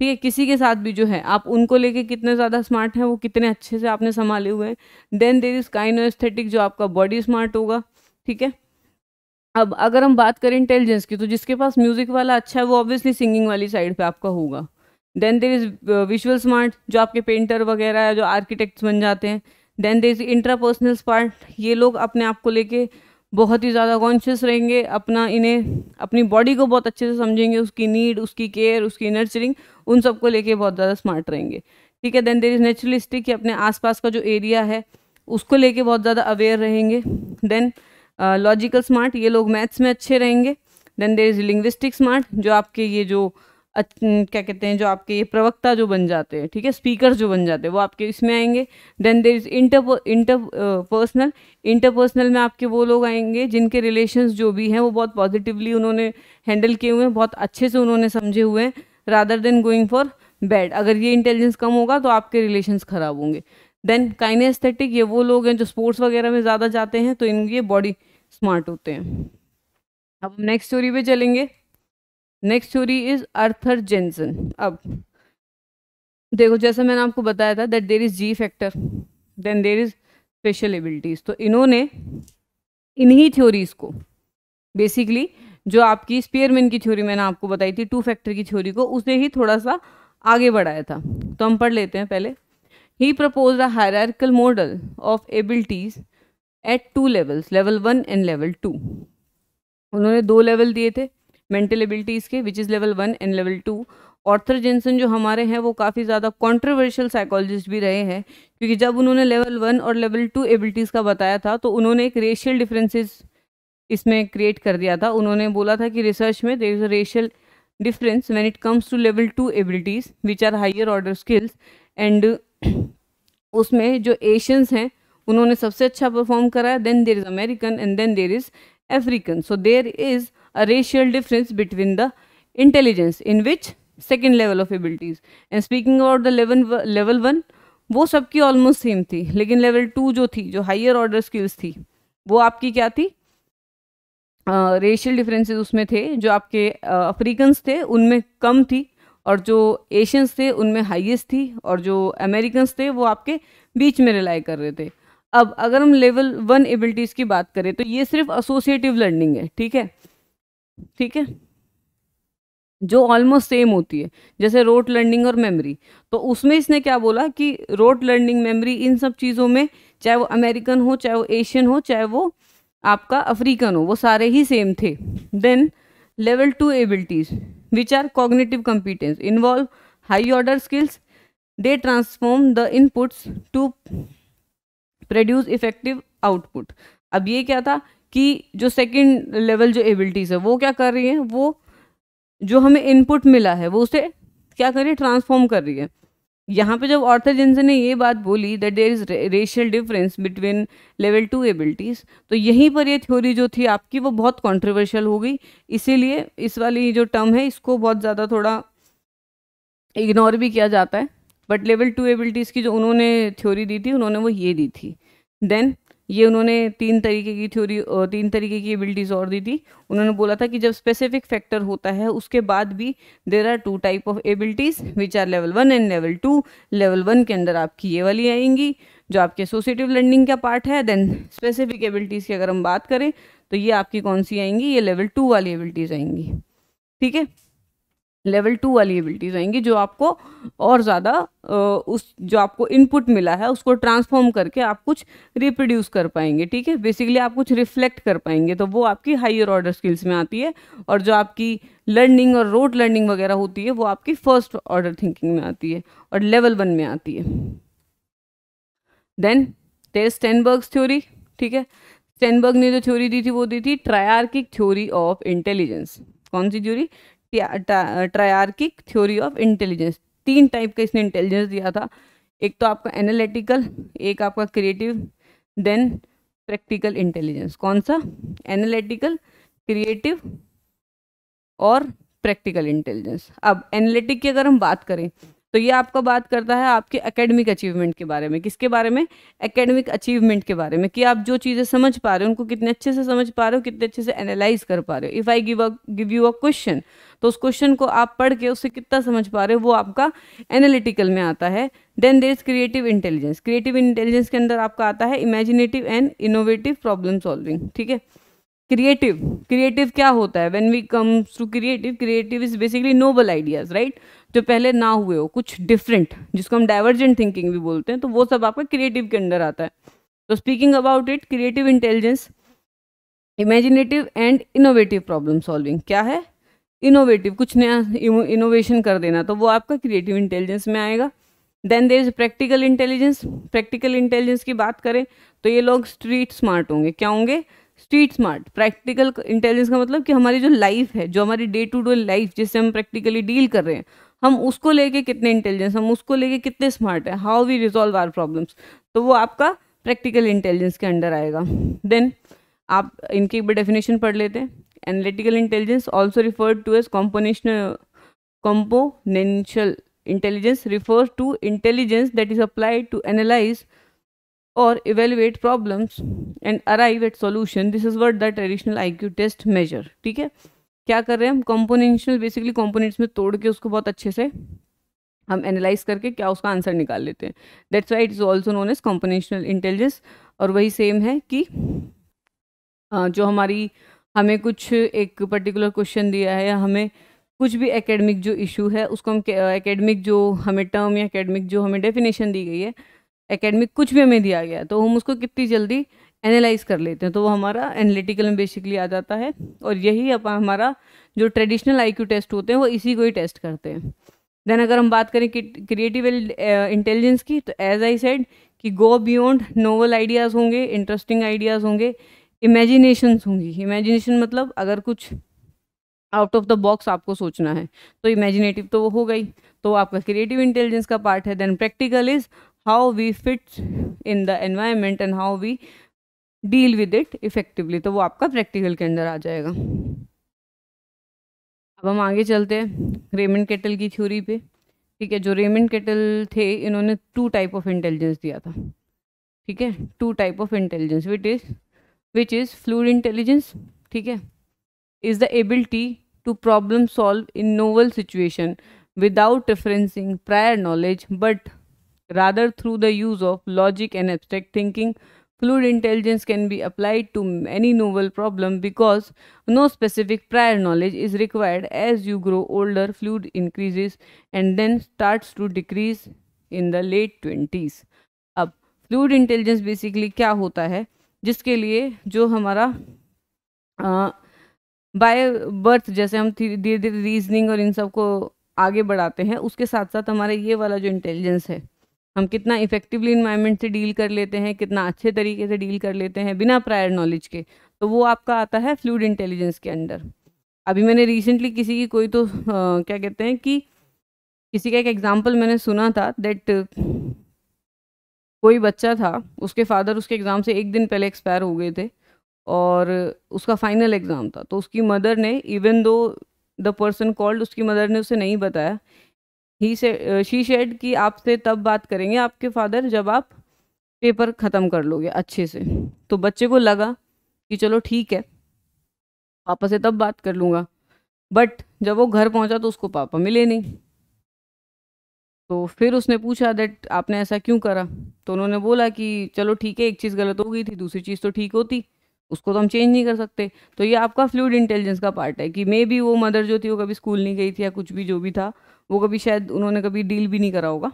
ठीक है किसी के साथ भी जो है आप उनको लेके कितने ज़्यादा स्मार्ट हैं वो कितने अच्छे से आपने संभाले हुए हैं then there is kinaesthetic जो आपका बॉडी स्मार्ट होगा ठीक है अब अगर हम बात करें इंटेलिजेंस की तो जिसके पास म्यूज़िक वाला अच्छा है वो ऑब्वियसली सिंगिंग वाली साइड पे आपका होगा then there is visual smart जो आपके पेंटर वगैरह जो आर्किटेक्ट्स बन जाते हैं then there is intrapersonal smart ये लोग अपने आप को लेके बहुत ही ज़्यादा कॉन्शियस रहेंगे अपना इन्हें अपनी बॉडी को बहुत अच्छे से समझेंगे उसकी नीड उसकी केयर उसकी नर्चरिंग उन को लेके बहुत ज़्यादा स्मार्ट रहेंगे ठीक है देन देर इज़ नेचुरलिस्टिक कि अपने आसपास का जो एरिया है उसको लेके बहुत ज़्यादा अवेयर रहेंगे देन लॉजिकल स्मार्ट ये लोग मैथ्स में अच्छे रहेंगे then there is linguistic smart जो आपके ये जो uh, क्या कहते हैं जो आपके ये प्रवक्ता जो बन जाते हैं ठीक है स्पीकर जो बन जाते हैं वो आपके इसमें आएंगे then there is inter interpersonal interpersonal में आपके वो लोग आएंगे जिनके रिलेशंस जो भी हैं वो बहुत पॉजिटिवली उन्होंने हैंडल किए हुए हैं बहुत अच्छे से उन्होंने समझे हुए हैं rather than going for bad अगर ये इंटेलिजेंस कम होगा तो आपके रिलेशन खराब होंगे देन काइनेस्थेटिक ये वो लोग हैं जो स्पोर्ट्स वगैरह में ज़्यादा जाते हैं तो इनके बॉडी स्मार्ट होते हैं अब नेक्स्ट स्टोरी पे चलेंगे next theory is Arthur Jensen अब देखो जैसे मैंने आपको बताया था that there is ji factor then there is special abilities तो इन्होंने इन्हीं थ्योरीज को बेसिकली जो आपकी स्पेयरमैन की थ्योरी मैंने आपको बताई थी टू फैक्टर की थ्योरी को उसने ही थोड़ा सा आगे बढ़ाया था तो हम पढ़ लेते हैं पहले ही propose a hierarchical model of abilities at two levels level one and level two उन्होंने दो लेवल दिए थे मेंटल एबिलिटीज़ के which is level one and level two Arthur Jensen जो हमारे हैं वो काफ़ी ज़्यादा कंट्रोवर्शियल साइकोलॉजिस्ट भी रहे हैं क्योंकि जब उन्होंने लेवल वन और लेवल टू एबिलिटीज़ का बताया था तो उन्होंने एक रेशियल डिफरेंसेस इसमें क्रिएट कर दिया था उन्होंने बोला था कि रिसर्च में there is a racial difference when it comes to level two abilities which are higher order skills and उसमें जो एशियंस हैं उन्होंने सबसे अच्छा परफॉर्म करा then there is American and then there is African so there is a racial difference between the intelligence in which second level of abilities and speaking about the level level one वो सबकी almost same थी लेकिन level two जो थी जो higher order skills थी वो आपकी क्या थी रेशियल uh, डिफरेंसेस उसमें थे जो आपके अफ्रीकन्स uh, थे उनमें कम थी और जो एशियंस थे उनमें हाईएस्ट थी और जो अमेरिकन्स थे वो आपके बीच में रिलाई कर रहे थे अब अगर हम लेवल वन एबिलिटीज़ की बात करें तो ये सिर्फ एसोसिएटिव लर्निंग है ठीक है ठीक है जो ऑलमोस्ट सेम होती है जैसे रोट लर्निंग और मेमोरी तो उसमें इसने क्या बोला कि रोट लर्निंग मेमोरी इन सब चीज़ों में चाहे वो अमेरिकन हो चाहे वो एशियन हो चाहे वो आपका अफ्रीकन हो वो सारे ही सेम थे then level two abilities which are cognitive competence involve high order skills they transform the inputs to produce effective output अब ये क्या था कि जो सेकंड लेवल जो एबिलिटीज़ है वो क्या कर रही है वो जो हमें इनपुट मिला है वो उसे क्या कर रही है ट्रांसफॉर्म कर रही है यहाँ पे जब ऑर्थर जिनसे ने ये बात बोली that there is racial difference between level two abilities तो यहीं पर ये थ्योरी जो थी आपकी वो बहुत कंट्रोवर्शियल हो गई इसीलिए इस वाली जो टर्म है इसको बहुत ज़्यादा थोड़ा इग्नोर भी किया जाता है बट लेवल टू एबिलिटीज़ की जो उन्होंने थ्योरी दी थी उन्होंने वो ये दी थी देन ये उन्होंने तीन तरीके की थ्योरी तीन तरीके की एबिलिटीज़ और दी थी उन्होंने बोला था कि जब स्पेसिफिक फैक्टर होता है उसके बाद भी there are two type of abilities which are level one and level two level one के अंदर आपकी ये वाली आएंगी जो आपके एसोसिएटिव लर्निंग का पार्ट है देन स्पेसिफिक एबिलिटीज़ की अगर हम बात करें तो ये आपकी कौन सी आएंगी ये लेवल टू वाली एबिलिटीज़ आएंगी ठीक है लेवल टू वाली एबिलिटीज़ आएंगी जो आपको और ज़्यादा उस जो आपको इनपुट मिला है उसको ट्रांसफॉर्म करके आप कुछ रिप्रोड्यूस कर पाएंगे ठीक है बेसिकली आप कुछ रिफ्लेक्ट कर पाएंगे तो वो आपकी हाइयर ऑर्डर स्किल्स में आती है और जो आपकी लर्निंग और रोड लर्निंग वगैरह होती है वो आपकी फर्स्ट ऑर्डर थिंकिंग में आती है और लेवल वन में आती है देन टेस्ट स्टेनबर्ग्स थ्योरी ठीक है स्टेनबर्ग ने जो थ्योरी दी थी वो दी थी ट्रायार्किक थ्योरी ऑफ इंटेलिजेंस कौन सी theory triarchic theory of intelligence तीन टाइप का इसने इंटेलिजेंस दिया था एक तो आपका एनालिटिकल एक आपका क्रिएटिव देन प्रैक्टिकल इंटेलिजेंस कौन सा एनालिटिकल क्रिएटिव और प्रैक्टिकल इंटेलिजेंस अब एनालिटिक की अगर हम बात करें तो ये आपका बात करता है आपके एकेडमिक अचीवमेंट के बारे में किसके बारे में एकेडमिक अचीवमेंट के बारे में कि आप जो चीज़ें समझ पा रहे हो उनको कितने अच्छे से समझ पा रहे हो कितने अच्छे से एनालाइज कर पा रहे हो if I give a give you a question तो उस क्वेश्चन को आप पढ़ के उससे कितना समझ पा रहे हो वो आपका एनालिटिकल में आता है then there is creative intelligence creative intelligence के अंदर आपका आता है imaginative and innovative problem solving ठीक है क्रिएटिव क्रिएटिव क्या होता है when we comes to creative creative is basically novel ideas right जो पहले ना हुए हो कुछ डिफरेंट जिसको हम डाइवर्जेंट थिंकिंग भी बोलते हैं तो वो सब आपका क्रिएटिव के अंदर आता है तो speaking about it creative intelligence imaginative and innovative problem solving क्या है इनोवेटिव कुछ नया इनोवेशन कर देना तो वो आपका क्रिएटिव इंटेलिजेंस में आएगा then there is practical intelligence practical intelligence की बात करें तो ये लोग स्ट्रीट स्मार्ट होंगे क्या होंगे स्ट्रीट स्मार्ट प्रैक्टिकल इंटेलिजेंस का मतलब कि हमारी जो लाइफ है जो हमारी डे टू डे लाइफ जिससे हम प्रैक्टिकली डील कर रहे हैं हम उसको लेके कितने इंटेलिजेंस हम उसको लेके कितने स्मार्ट है how we resolve our problems तो वो आपका प्रैक्टिकल इंटेलिजेंस के अंडर आएगा देन आप इनकी एक बार डेफिनेशन पढ़ लेते हैं analytical intelligence also referred to as componential componential intelligence refers to intelligence that is applied to analyze or evaluate problems and arrive at solution this is what the traditional IQ test measure ठीक है क्या कर रहे हैं हम कॉम्पोनेंशनल basically components में तोड़ के उसको बहुत अच्छे से हम एनालाइज करके क्या उसका आंसर निकाल लेते हैं that's why it is also known as componential intelligence और वही सेम है कि जो हमारी हमें कुछ एक पर्टिकुलर क्वेश्चन दिया है या हमें कुछ भी एकेडमिक जो इशू है उसको हम एकेडमिक जो हमें टर्म या एकेडमिक जो हमें डेफिनेशन दी गई है एकेडमिक कुछ भी हमें दिया गया तो हम उसको कितनी जल्दी एनालाइज कर लेते हैं तो वो हमारा एनालिटिकल में बेसिकली आ जाता है और यही अपना हमारा जो ट्रेडिशनल आईक्यू टेस्ट होते हैं वो इसी को ही टेस्ट करते हैं देन अगर हम बात करें क्रिएटिव इंटेलिजेंस uh, की तो एज आई सेड कि गो बियॉन्ड नोवल आइडियाज़ होंगे इंटरेस्टिंग आइडियाज़ होंगे इमेजिनेशंस होंगी इमेजिनेशन मतलब अगर कुछ आउट ऑफ द बॉक्स आपको सोचना है तो इमेजिनेटिव तो वो हो गई तो आपका क्रिएटिव इंटेलिजेंस का पार्ट है then practical is how we fit in the environment and how we deal with it effectively तो वो आपका प्रैक्टिकल के अंदर आ जाएगा अब हम आगे चलते हैं रेमन केटल की थ्योरी पे ठीक है जो रेमन केटल थे इन्होंने टू टाइप ऑफ इंटेलिजेंस दिया था ठीक है two type of intelligence which is which is fluid intelligence ठीक है is the ability to problem solve in novel situation without referencing prior knowledge but Rather, through the use of logic and abstract thinking, fluid intelligence can be applied to any novel problem because no specific prior knowledge is required. As you grow older, fluid increases and then starts to decrease in the late 20s ab fluid intelligence basically kya hota hai जिसके लिए जो हमारा by birth जैसे हम धीरे धीरे reasoning और इन सब को आगे बढ़ाते हैं उसके साथ साथ हमारा ये वाला जो इंटेलिजेंस है हम कितना इफेक्टिवली इन्वायरमेंट से डील कर लेते हैं कितना अच्छे तरीके से डील कर लेते हैं बिना प्रायर नॉलेज के तो वो आपका आता है फ्लूड इंटेलिजेंस के अंडर अभी मैंने रिसेंटली किसी की कोई तो आ, क्या कहते हैं कि किसी का एक एग्ज़ाम्पल मैंने सुना था दैट कोई बच्चा था उसके फादर उसके एग्ज़ाम से एक दिन पहले एक्सपायर हो गए थे और उसका फाइनल एग्ज़ाम था तो उसकी मदर ने even though the person called उसकी मदर ने उसे नहीं बताया ही से शी शेड की आपसे तब बात करेंगे आपके फादर जब आप पेपर ख़त्म कर लोगे अच्छे से तो बच्चे को लगा कि चलो ठीक है पापा से तब बात कर लूँगा बट जब वो घर पहुँचा तो उसको पापा मिले नहीं तो फिर उसने पूछा दैट आपने ऐसा क्यों करा तो उन्होंने बोला कि चलो ठीक है एक चीज़ गलत हो गई थी दूसरी चीज़ तो ठीक होती उसको तो हम चेंज नहीं कर सकते तो ये आपका फ्लूड इंटेलिजेंस का पार्ट है कि मे बी वो मदर जो थी वो कभी स्कूल नहीं गई थी या कुछ भी जो भी था वो कभी शायद उन्होंने कभी डील भी नहीं करा होगा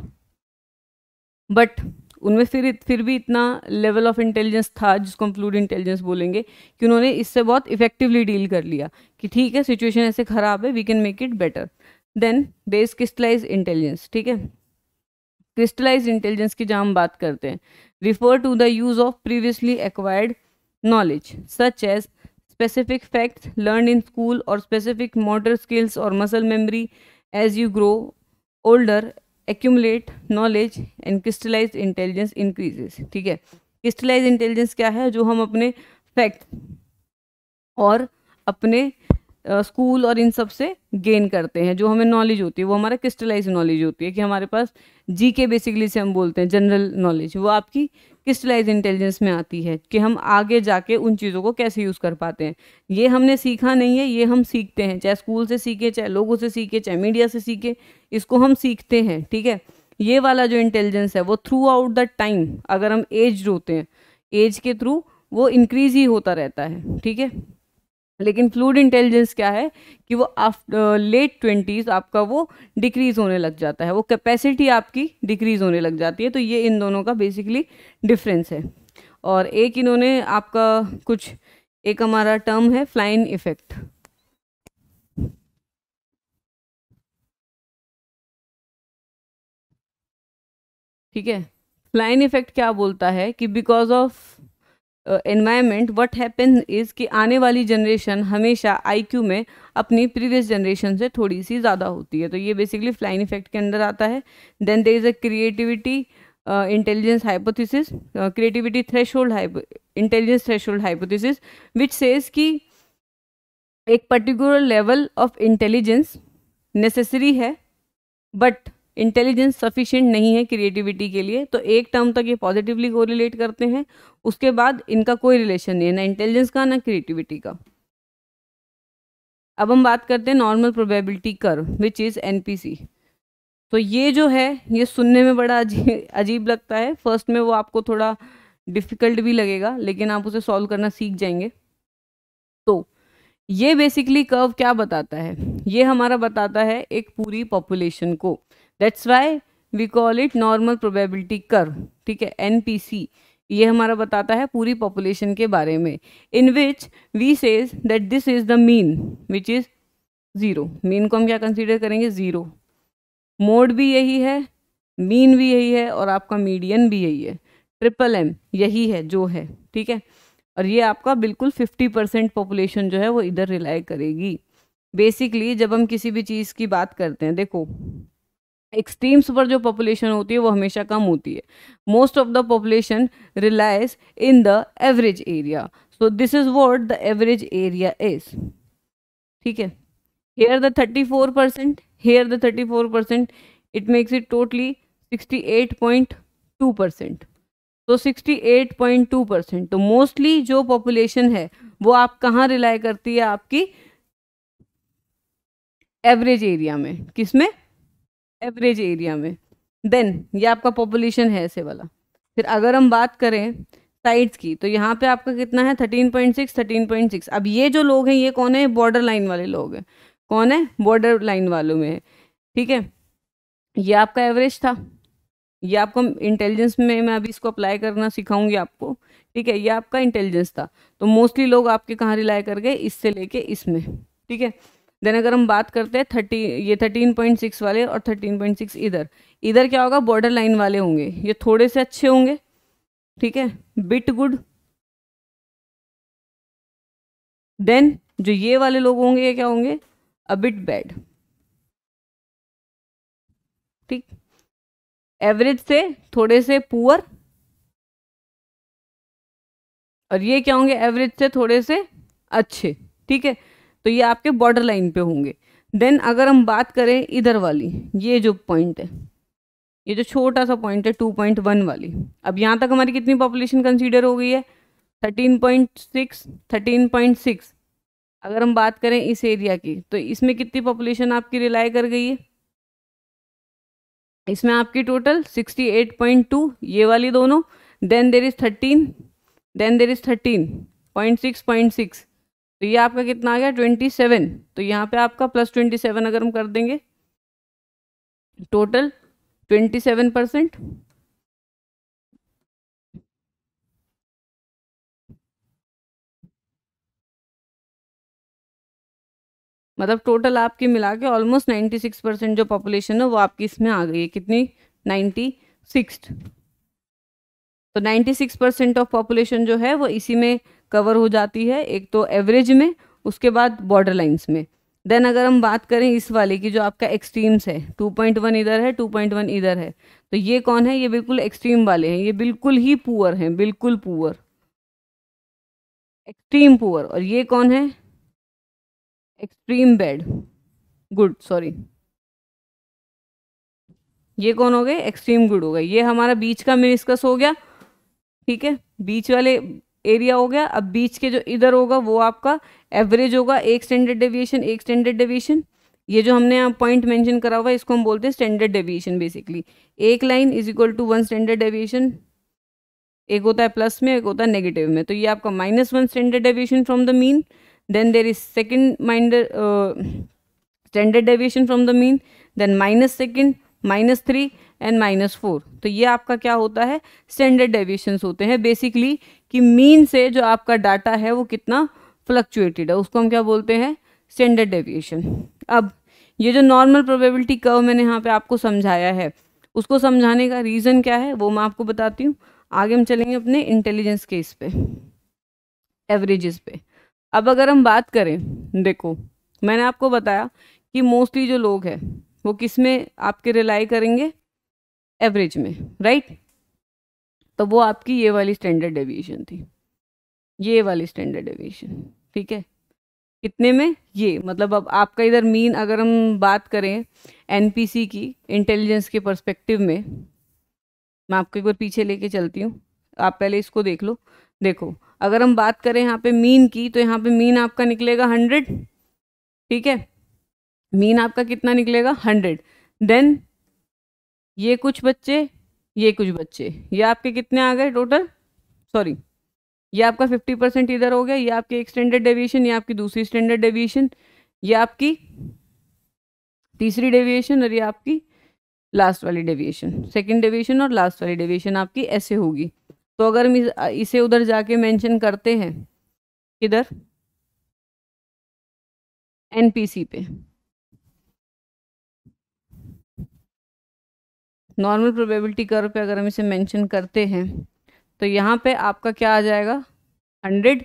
बट उनमें फिर फिर भी इतना लेवल ऑफ इंटेलिजेंस था जिसको हम फ्लूड इंटेलिजेंस बोलेंगे कि उन्होंने इससे बहुत इफेक्टिवली डील कर लिया कि ठीक है सिचुएशन ऐसे ख़राब है we can make it better then base crystallize intelligence ठीक है क्रिस्टलाइज इंटेलिजेंस की जहाँ हम बात करते हैं refer to the use of previously acquired knowledge such as specific facts learn in school और स्पेसिफिक मोटर स्किल्स और muscle memory as you grow older accumulate knowledge and crystallize intelligence increases ठीक है क्रिस्टलाइज इंटेलिजेंस क्या है जो हम अपने fact और अपने स्कूल और इन सब से गेन करते हैं जो हमें नॉलेज होती है वो हमारा क्रिस्टलाइज नॉलेज होती है कि हमारे पास जी के बेसिकली से हम बोलते हैं जनरल नॉलेज वो आपकी क्रिस्टलाइज इंटेलिजेंस में आती है कि हम आगे जाके उन चीज़ों को कैसे यूज़ कर पाते हैं ये हमने सीखा नहीं है ये हम सीखते हैं चाहे स्कूल से सीखे चाहे लोगों से सीखे चाहे मीडिया से सीखे इसको हम सीखते हैं ठीक है ये वाला जो इंटेलिजेंस है वो थ्रू आउट द टाइम अगर हम एज होते हैं एज के थ्रू वो इंक्रीज ही होता रहता है ठीक है लेकिन फ्लूड इंटेलिजेंस क्या है कि वो आफ्टर लेट ट्वेंटीज़ आपका वो डिक्रीज़ होने लग जाता है वो कैपेसिटी आपकी डिक्रीज़ होने लग जाती है तो ये इन दोनों का बेसिकली डिफरेंस है और एक इन्होंने आपका कुछ एक हमारा टर्म है फ्लाइन इफेक्ट ठीक है फ्लाइन इफेक्ट क्या बोलता है कि because of environment what happen is कि आने वाली जनरेशन हमेशा आईक्यू में अपनी प्रीवियस जनरेशन से थोड़ी सी ज़्यादा होती है तो ये बेसिकली फ्लाइन इफेक्ट के अंदर आता है then there is a creativity intelligence hypothesis creativity threshold intelligence threshold hypothesis which says कि एक particular level of intelligence necessary है बट इंटेलिजेंस सफिशिएंट नहीं है क्रिएटिविटी के लिए तो एक टर्म तक ये पॉजिटिवली को रिलेट करते हैं उसके बाद इनका कोई रिलेशन नहीं है ना इंटेलिजेंस का ना क्रिएटिविटी का अब हम बात करते हैं नॉर्मल प्रोबेबिलिटी कर विच इज़ एन तो ये जो है ये सुनने में बड़ा अजीब अजीब लगता है फर्स्ट में वो आपको थोड़ा डिफ़िकल्ट भी लगेगा लेकिन आप उसे सॉल्व करना सीख जाएंगे तो ये बेसिकली कर्व क्या बताता है ये हमारा बताता है एक पूरी पॉपुलेशन को that's why we call it normal probability कर ठीक है एन पी सी ये हमारा बताता है पूरी पॉपुलेशन के बारे में in which we says that this is the mean which is zero mean को हम क्या कंसिडर करेंगे ज़ीरो मोड भी यही है मीन भी यही है और आपका मीडियन भी यही है ट्रिपल एम यही है जो है ठीक है और ये आपका बिल्कुल फिफ्टी परसेंट पॉपुलेशन जो है वो इधर रिलाई करेगी बेसिकली जब हम किसी भी चीज़ की बात करते हैं देखो एक्सट्रीम्स पर जो पॉपुलेशन होती है वो हमेशा कम होती है most of the population relies in the average area so this is what the average area is ठीक है here the thirty four percent here the thirty four percent it makes it totally sixty eight point two percent तो sixty eight point two percent तो mostly जो population है वो आप कहाँ rely करती है आपकी एवरेज एरिया में किसमें एवरेज एरिया में देन ये आपका पॉपुलेशन है ऐसे वाला फिर अगर हम बात करें साइड्स की तो यहाँ पे आपका कितना है thirteen point six thirteen point six अब ये जो लोग हैं ये कौन है बॉर्डर लाइन वाले लोग हैं कौन है बॉर्डर लाइन वालों में है ठीक है ये आपका एवरेज था ये आपको इंटेलिजेंस में मैं अभी इसको अप्लाई करना सिखाऊंगी आपको ठीक है ये आपका इंटेलिजेंस था तो मोस्टली लोग आपके कहाँ रिलाई कर गए इससे लेके इसमें ठीक है देन अगर हम बात करते हैं थर्टी ये थर्टीन पॉइंट सिक्स वाले और थर्टीन पॉइंट सिक्स इधर इधर क्या होगा बॉर्डर लाइन वाले होंगे ये थोड़े से अच्छे होंगे ठीक है बिट गुड देन जो ये वाले लोग होंगे ये क्या होंगे अ बिट बैड ठीक एवरेज से थोड़े से पुअर और ये क्या होंगे एवरेज से थोड़े से अच्छे ठीक है तो ये आपके बॉर्डर लाइन पे होंगे देन अगर हम बात करें इधर वाली ये जो पॉइंट है ये जो छोटा सा पॉइंट है टू पॉइंट वन वाली अब यहाँ तक हमारी कितनी पॉपुलेशन कंसीडर हो गई है thirteen point six thirteen point six अगर हम बात करें इस एरिया की तो इसमें कितनी पॉपुलेशन आपकी रिलाई कर गई है इसमें आपकी total sixty eight point two ये वाली दोनों then there is thirteen then there is thirteen point six point six तो ये आपका कितना आ गया ट्वेंटी सेवन तो यहाँ पे आपका प्लस ट्वेंटी सेवन अगर हम कर देंगे टोटल ट्वेंटी सेवन परसेंट मतलब टोटल आपकी मिला के ऑलमोस्ट नाइन्टी सिक्स परसेंट जो पॉपुलेशन है वो आपकी इसमें आ गई है कितनी नाइन्टी सिक्स तो 96 परसेंट ऑफ पॉपुलेशन जो है वो इसी में कवर हो जाती है एक तो एवरेज में उसके बाद बॉर्डर लाइन्स में देन अगर हम बात करें इस वाले की जो आपका एक्सट्रीम्स है 2.1 इधर है 2.1 इधर है तो ये कौन है ये बिल्कुल एक्सट्रीम वाले हैं ये बिल्कुल ही पुअर हैं बिल्कुल पुअर एक्सट्रीम पुअर और ये कौन है एक्सट्रीम बेड गुड सॉरी ये कौन हो गए एक्सट्रीम गुड हो गए ये हमारा बीच का मिनिस्कस हो गया ठीक है बीच वाले एरिया हो गया अब बीच के जो इधर होगा वो आपका एवरेज होगा एक स्टैंडर्ड डेविएशन एक स्टैंडर्ड डेविएशन ये जो हमने यहाँ पॉइंट मेंशन करा हुआ है इसको हम बोलते हैं स्टैंडर्ड डेविएशन बेसिकली एक line is equal to one standard deviation एक होता है प्लस में एक होता है नेगेटिव में तो ये आपका minus one standard deviation from the mean then there is second माइंडर standard deviation from the mean then minus second minus three and minus four तो ये आपका क्या होता है स्टैंडर्ड डेविएशंस होते हैं बेसिकली कि मीन से जो आपका डाटा है वो कितना फ्लक्चुएटेड है उसको हम क्या बोलते हैं स्टैंडर्ड डेविएशन अब ये जो नॉर्मल प्रोबेबिलिटी कर्व मैंने यहाँ पे आपको समझाया है उसको समझाने का रीज़न क्या है वो मैं आपको बताती हूँ आगे हम चलेंगे अपने इंटेलिजेंस केस पे एवरेजेस पे अब अगर हम बात करें देखो मैंने आपको बताया कि मोस्टली जो लोग हैं वो किस में आपके रिलाई करेंगे एवरेज में राइट तो वो आपकी ये वाली स्टैंडर्ड डेविएशन थी ये वाली स्टैंडर्ड डेविएशन ठीक है कितने में ये मतलब अब आपका इधर मीन अगर हम बात करें एनपीसी की इंटेलिजेंस के पर्सपेक्टिव में मैं आपको एक बार पीछे लेके चलती हूँ आप पहले इसको देख लो देखो अगर हम बात करें यहाँ पे मीन की तो यहाँ पे मीन आपका निकलेगा हंड्रेड ठीक है मीन आपका कितना निकलेगा हंड्रेड देन ये कुछ बच्चे ये कुछ बच्चे ये आपके कितने आ गए टोटल सॉरी ये आपका फिफ्टी परसेंट इधर हो गया ये आपकी एक स्टैंडर्ड डेविएशन ये आपकी दूसरी स्टैंडर्ड डेविएशन ये आपकी तीसरी डेविएशन और ये आपकी लास्ट वाली डेविएशन सेकंड डेविएशन और लास्ट वाली डेविएशन आपकी ऐसे होगी तो अगर हम इसे उधर जाके मेंशन करते हैं किधर एनपीसी पे नॉर्मल प्रोबेबिलिटी कर्व पे अगर हम इसे मेंशन करते हैं तो यहाँ पे आपका क्या आ जाएगा hundred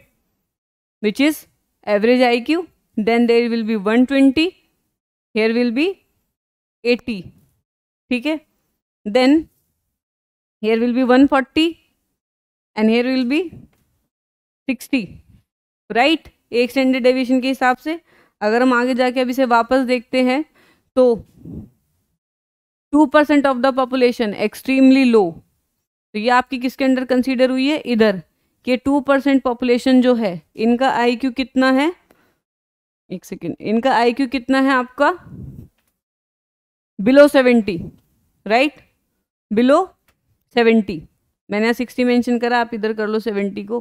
which is average I Q then there will be one twenty here will be eighty ठीक है then here will be one forty and here will be sixty right एक स्टैंडर्ड डेविएशन के हिसाब से अगर हम आगे जाके अब इसे वापस देखते हैं तो two percent of the population extremely low तो ये आपकी किसके अंडर कंसीडर हुई है इधर कि टू परसेंट पॉपुलेशन जो है इनका आई क्यू कितना है एक सेकेंड इनका आई क्यू कितना है आपका below seventy right below seventy मैंने यहाँ सिक्सटी मेंशन करा आप इधर कर लो सेवेंटी को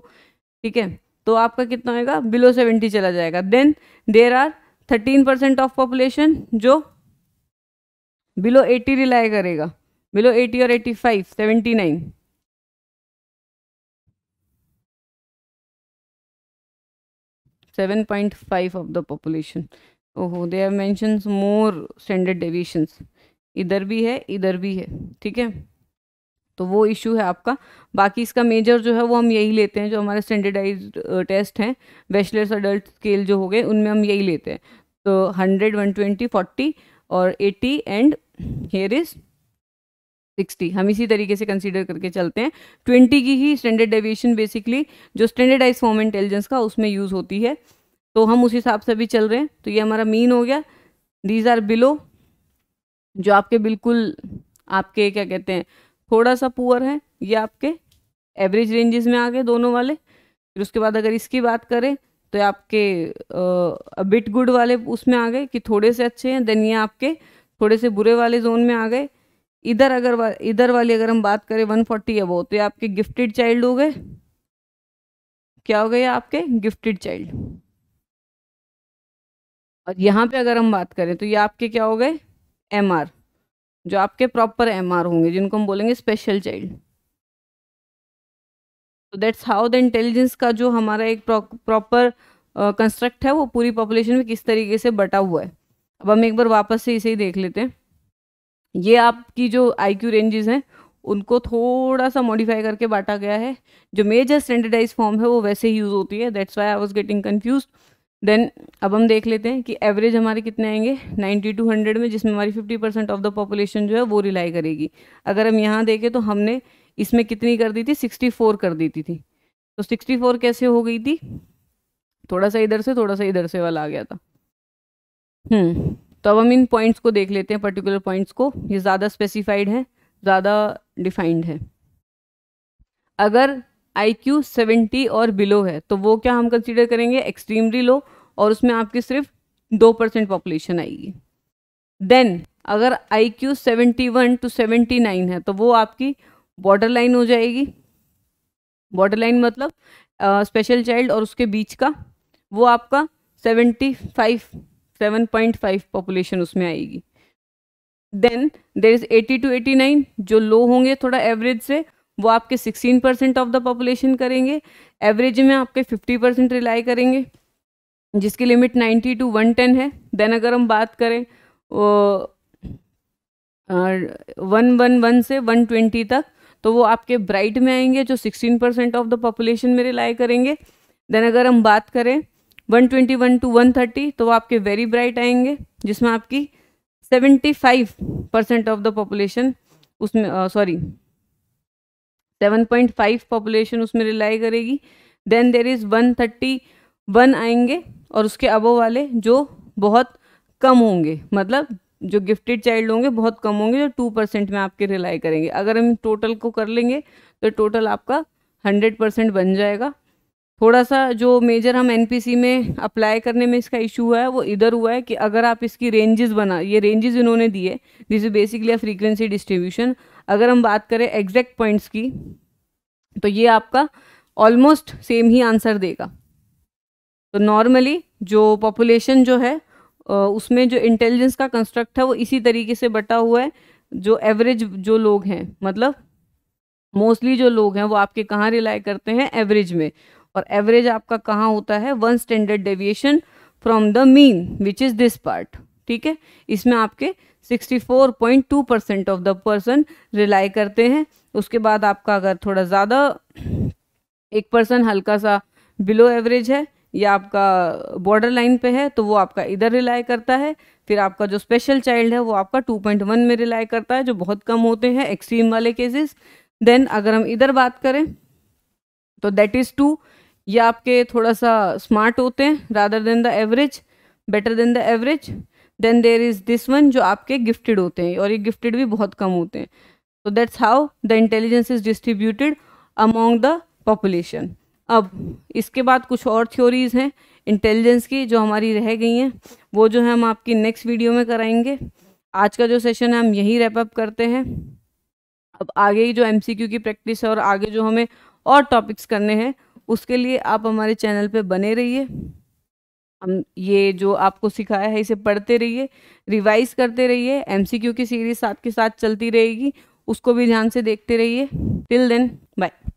ठीक है तो आपका कितना होगा बिलो सेवेंटी चला जाएगा then there are thirteen percent of population जो बिलो एटी रिलाई करेगा बिलो एटी और eighty five seventy nine seven point five of the population ओहो they are mentions more standard deviations इधर भी है इधर भी है ठीक है तो वो इशू है आपका बाकी इसका मेजर जो है वो हम यही लेते हैं जो हमारे स्टैंडर्डाइज टेस्ट हैं बैचलर्स अडल्ट स्केल जो हो गए उनमें हम यही लेते हैं तो हंड्रेड वन ट्वेंटी फोर्टी और eighty and here is sixty हम इसी तरीके से कंसीडर करके चलते हैं ट्वेंटी की ही स्टैंडर्ड डेविएशन बेसिकली जो स्टैंडर्डाइज फॉर्म इंटेलिजेंस का उसमें यूज़ होती है तो हम उस हिसाब से भी चल रहे हैं तो ये हमारा मीन हो गया दीज आर बिलो जो आपके बिल्कुल आपके क्या कहते हैं थोड़ा सा पुअर है ये आपके एवरेज रेंजेस में आ गए दोनों वाले फिर उसके बाद अगर इसकी बात करें तो आपके बिट गुड वाले उसमें आ गए कि थोड़े से अच्छे हैं देन ये आपके थोड़े से बुरे वाले जोन में आ गए इधर अगर वा, इधर वाली अगर हम बात करें वन फोर्टी अबो तो ये आपके गिफ्टेड चाइल्ड हो गए क्या हो गए आपके गिफ्टेड चाइल्ड और यहाँ पे अगर हम बात करें तो ये आपके क्या हो गए एम आर जो आपके प्रॉपर एम आर होंगे जिनको हम बोलेंगे स्पेशल चाइल्ड तो दैट्स हाउ द इंटेलिजेंस का जो हमारा एक प्रॉपर कंस्ट्रक्ट है वो पूरी पॉपुलेशन में किस तरीके से बटा हुआ है अब हम एक बार वापस से इसे ही देख लेते हैं ये आपकी जो आई क्यू रेंजेस हैं उनको थोड़ा सा मॉडिफाई करके बांटा गया है जो मेजर स्टैंडर्डाइज फॉर्म है वो वैसे ही यूज़ होती है that's why I was getting confuse then अब हम देख लेते हैं कि एवरेज हमारे कितने आएंगे नाइन्टी टू हंड्रेड में जिसमें हमारी fifty percent of the population जो है वो रिलाई करेगी अगर हम यहाँ देखें तो हमने इसमें कितनी कर दी थी सिक्सटी फोर कर थी थी तो सिक्सटी फोर कैसे हो गई थी थोड़ा सा इधर से थोड़ा सा इधर से वाला आ गया था हम्म तो अब हम इन पॉइंट्स को देख लेते हैं पर्टिकुलर पॉइंट्स को ये ज़्यादा स्पेसिफाइड है ज़्यादा डिफाइंड है अगर आई क्यू सेवेंटी और बिलो है तो वो क्या हम कंसिडर करेंगे एक्सट्रीमली लो और उसमें आपकी सिर्फ दो परसेंट पॉपुलेशन आएगी देन अगर I Q seventy one to seventy nine है तो वो आपकी बॉर्डर लाइन हो जाएगी बॉर्डर लाइन मतलब स्पेशल uh, चाइल्ड और उसके बीच का वो आपका seventy five seven point five population उसमें आएगी then there is eighty to eighty nine जो लो होंगे थोड़ा एवरेज से वो आपके sixteen percent of the population करेंगे एवरेज में आपके फिफ्टी परसेंट रिलाई करेंगे जिसकी limit ninety two one ten है देन अगर हम बात करें वन वन वन से वन ट्वेंटी तक तो वो आपके ब्राइट में आएंगे जो sixteen percent of the population में रिलाई करेंगे देन अगर हम बात करें 121 टू 130 तो आपके वेरी ब्राइट आएंगे जिसमें आपकी 75 परसेंट ऑफ द पॉपुलेशन उसमें सॉरी 7.5 पॉपुलेशन उसमें रिलाई करेगी देन देर इज़ 131 आएंगे और उसके अबो वाले जो बहुत कम होंगे मतलब जो गिफ्टेड चाइल्ड होंगे बहुत कम होंगे जो टू परसेंट में आपके रिलाई करेंगे अगर हम टोटल को कर लेंगे तो टोटल आपका हंड्रेड परसेंट बन जाएगा थोड़ा सा जो मेजर हम एनपीसी में अप्लाई करने में इसका इशू हुआ है वो इधर हुआ है कि अगर आप इसकी रेंजेस बना ये रेंजेस इन्होंने दिए this is basically frequency distribution अगर हम बात करें एग्जैक्ट पॉइंट्स की तो ये आपका ऑलमोस्ट सेम ही आंसर देगा तो नॉर्मली जो पॉपुलेशन जो है उसमें जो इंटेलिजेंस का कंस्ट्रक्ट है वो इसी तरीके से बटा हुआ है जो एवरेज जो लोग हैं मतलब मोस्टली जो लोग हैं वो आपके कहाँ रिलाई करते हैं एवरेज में और एवरेज आपका कहाँ होता है one standard deviation from the mean which is this part ठीक है इसमें आपके 64.2 percent of the person rely करते हैं उसके बाद आपका अगर थोड़ा ज़्यादा एक पर्सन हल्का सा बिलो एवरेज है या आपका बॉर्डर लाइन पे है तो वो आपका इधर रिलाई करता है फिर आपका जो स्पेशल चाइल्ड है वो आपका 2.1 में रिलाई करता है जो बहुत कम होते हैं एक्सट्रीम वाले केसेस देन अगर हम इधर बात करें तो दैट इज़ टू या आपके थोड़ा सा स्मार्ट होते हैं rather than the average better than the average then there is this one जो आपके गिफ्टेड होते हैं और ये गिफ्टेड भी बहुत कम होते हैं तो that's how the intelligence is distributed among the population अब इसके बाद कुछ और थ्योरीज हैं इंटेलिजेंस की जो हमारी रह गई हैं वो जो है हम आपकी नेक्स्ट वीडियो में कराएंगे आज का जो सेशन है हम यहीं रैप अप करते हैं अब आगे ही जो एमसीक्यू की प्रैक्टिस है और आगे जो हमें और टॉपिक्स करने हैं उसके लिए आप हमारे चैनल पे बने रहिए हम ये जो आपको सिखाया है इसे पढ़ते रहिए रिवाइज करते रहिए एमसीक्यू की सीरीज साथ के साथ चलती रहेगी उसको भी ध्यान से देखते रहिए टिल देन बाय